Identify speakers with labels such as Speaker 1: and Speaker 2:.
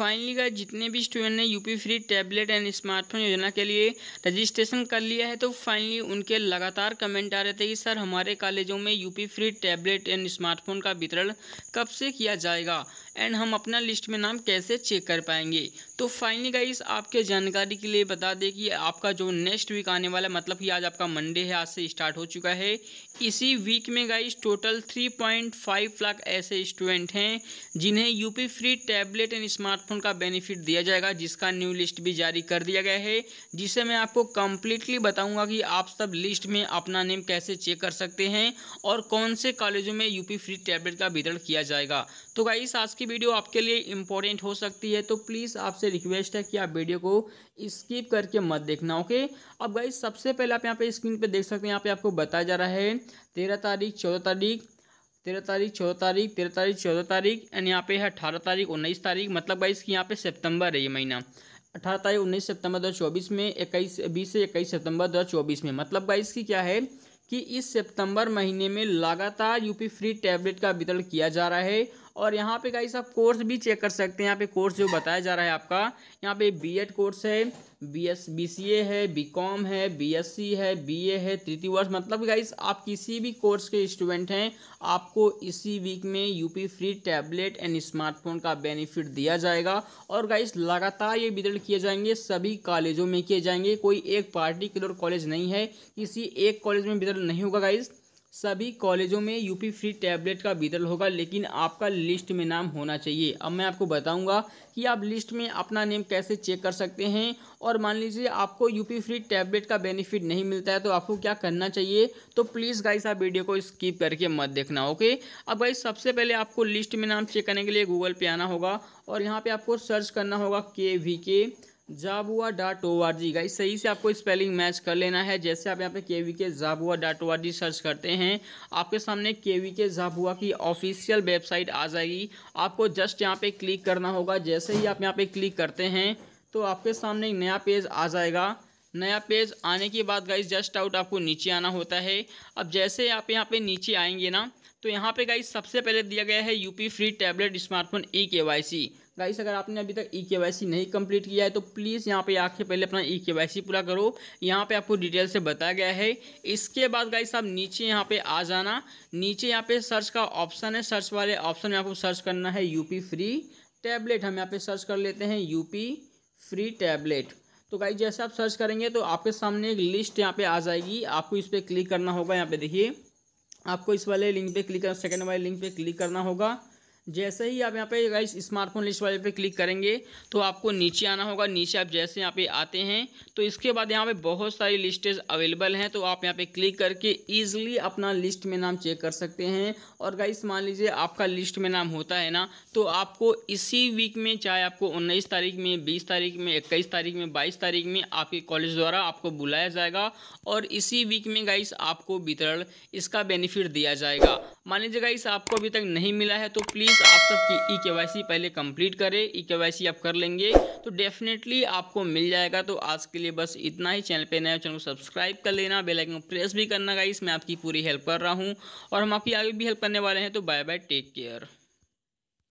Speaker 1: finally का जितने भी स्टूडेंट ने UP free tablet and smartphone योजना के लिए रजिस्ट्रेशन कर लिया है तो फाइनली उनके लगातार कमेंट आ रहे थे कि सर हमारे कॉलेजों में UP free tablet and smartphone का वितरण कब से किया जाएगा एंड हम अपना लिस्ट में नाम कैसे चेक कर पाएंगे तो फाइनली का आपके जानकारी के लिए बता दें कि आपका जो नेक्स्ट वीक आने वाला मतलब कि आज आपका मंडे है आज से स्टार्ट हो चुका है इसी वीक में गाइस टोटल 3.5 लाख ऐसे स्टूडेंट हैं जिन्हें UP free tablet and smartphone smartphone का बेनिफिट दिया जाएगा जिसका न्यू लिस्ट भी जारी कर दिया गया है जिसे मैं आपको कंप्लीटली बताऊंगा कि आप सब लिस्ट में अपना नेम कैसे चेक कर सकते हैं और कौन से कॉलेजों में यूपी फ्री टैबलेट का वितरण किया जाएगा तो गाइस आज की वीडियो आपके लिए इंपॉर्टेंट हो सकती है तो प्लीज़ आपसे रिक्वेस्ट है कि आप वीडियो को स्किप करके मत देखना ओके अब गाइस सबसे पहले आप यहाँ पे स्क्रीन पर देख सकते हैं यहाँ पे आपको बताया जा रहा है तेरह तारीख चौदह तारीख तेरह तारीख चौदह तारीख तेरह तारीख चौदह तारीख एंड यहाँ पे है अठारह तारीख उन्नीस तारीख मतलब बाईस की यहाँ पे सितंबर है ये महीना अठारह तारीख उन्नीस सितंबर दो हज़ार चौबीस में इक्कीस बीस से इक्कीस सितंबर दो हज़ार चौबीस में मतलब बाईस की क्या है कि इस सितंबर महीने में लगातार यूपी फ्री टैबलेट का वितरण किया जा रहा है और यहाँ पे गाइस आप कोर्स भी चेक कर सकते हैं यहाँ पे कोर्स जो बताया जा रहा है आपका यहाँ पे बीएड कोर्स है B S B C A है बी कॉम है बी एस सी है बी ए है तृतीय वर्ष मतलब गाइस आप किसी भी कोर्स के स्टूडेंट हैं आपको इसी वीक में UP free tablet and smartphone का बेनिफिट दिया जाएगा और गाइस लगातार ये वितरण किए जाएंगे सभी कॉलेजों में किए जाएंगे कोई एक पार्टिकुलर कॉलेज नहीं है किसी एक कॉलेज में वितरण नहीं होगा गाइस सभी कॉलेजों में यूपी फ्री टैबलेट का वितरण होगा लेकिन आपका लिस्ट में नाम होना चाहिए अब मैं आपको बताऊंगा कि आप लिस्ट में अपना नेम कैसे चेक कर सकते हैं और मान लीजिए आपको यूपी फ्री टैबलेट का बेनिफिट नहीं मिलता है तो आपको क्या करना चाहिए तो प्लीज़ गाइस आप वीडियो को स्किप करके मत देखना ओके अब गाइस सबसे पहले आपको लिस्ट में नाम चेक करने के लिए गूगल पे आना होगा और यहाँ पर आपको सर्च करना होगा K V K Jhabua dot O R G guys सही से आपको स्पेलिंग मैच कर लेना है जैसे आप यहाँ पे K V K Jhabua dot O R G search करते हैं आपके सामने के वी के जाबुआ की ऑफिशियल वेबसाइट आ जाएगी आपको जस्ट यहाँ पे क्लिक करना होगा जैसे ही आप यहाँ पे क्लिक करते हैं तो आपके सामने एक नया पेज आ जाएगा नया पेज आने के बाद गाइस जस्ट आउट आपको नीचे आना होता है अब जैसे आप यहाँ पे नीचे आएंगे ना तो यहाँ पे गाइस सबसे पहले दिया गया है UP free tablet smartphone E K Y see guys अगर आपने अभी तक ई के वाई सी नहीं कंप्लीट किया है तो प्लीज़ यहाँ पे आके पहले अपना ई के वाई सी पूरा करो यहाँ पे आपको डिटेल से बताया गया है इसके बाद गाइस आप नीचे यहाँ पे आ जाना नीचे यहाँ पे सर्च का ऑप्शन है सर्च वाले ऑप्शन में आपको सर्च करना है यूपी फ्री टैबलेट हम यहाँ पे सर्च कर लेते हैं यूपी फ्री टैबलेट तो गाइज जैसे आप सर्च करेंगे तो आपके सामने एक लिस्ट यहाँ पे आ जाएगी आपको इस पर क्लिक करना होगा यहाँ पे देखिए आपको इस वाले लिंक पे क्लिक सेकेंड वाले लिंक पे क्लिक करना होगा जैसे ही आप यहाँ पे गाइस स्मार्टफोन लिस्ट वाले पे क्लिक करेंगे तो आपको नीचे आना होगा नीचे आप जैसे यहाँ पे आते हैं तो इसके बाद यहाँ पे बहुत सारी लिस्टेज अवेलेबल हैं तो आप यहाँ पे क्लिक करके ईजिली अपना लिस्ट में नाम चेक कर सकते हैं और गाइस मान लीजिए आपका लिस्ट में नाम होता है ना तो आपको इसी वीक में चाहे आपको उन्नीस तारीख में बीस तारीख में इक्कीस तारीख में बाईस तारीख में आपके कॉलेज द्वारा आपको बुलाया जाएगा और इसी वीक में गाइस आपको वितरण इसका बेनिफिट दिया जाएगा मान लीजिए गाइस आपको अभी तक नहीं मिला है तो प्लीज़ प्लीज़ आप की ई e के पहले कंप्लीट करें ई के आप कर लेंगे तो डेफिनेटली आपको मिल जाएगा तो आज के लिए बस इतना ही चैनल पे नया चैनल को सब्सक्राइब कर लेना बेलाइकन को प्रेस भी करना गाइस मैं आपकी पूरी हेल्प कर रहा हूँ और हम आपकी आगे भी हेल्प करने वाले हैं तो बाय बाय टेक केयर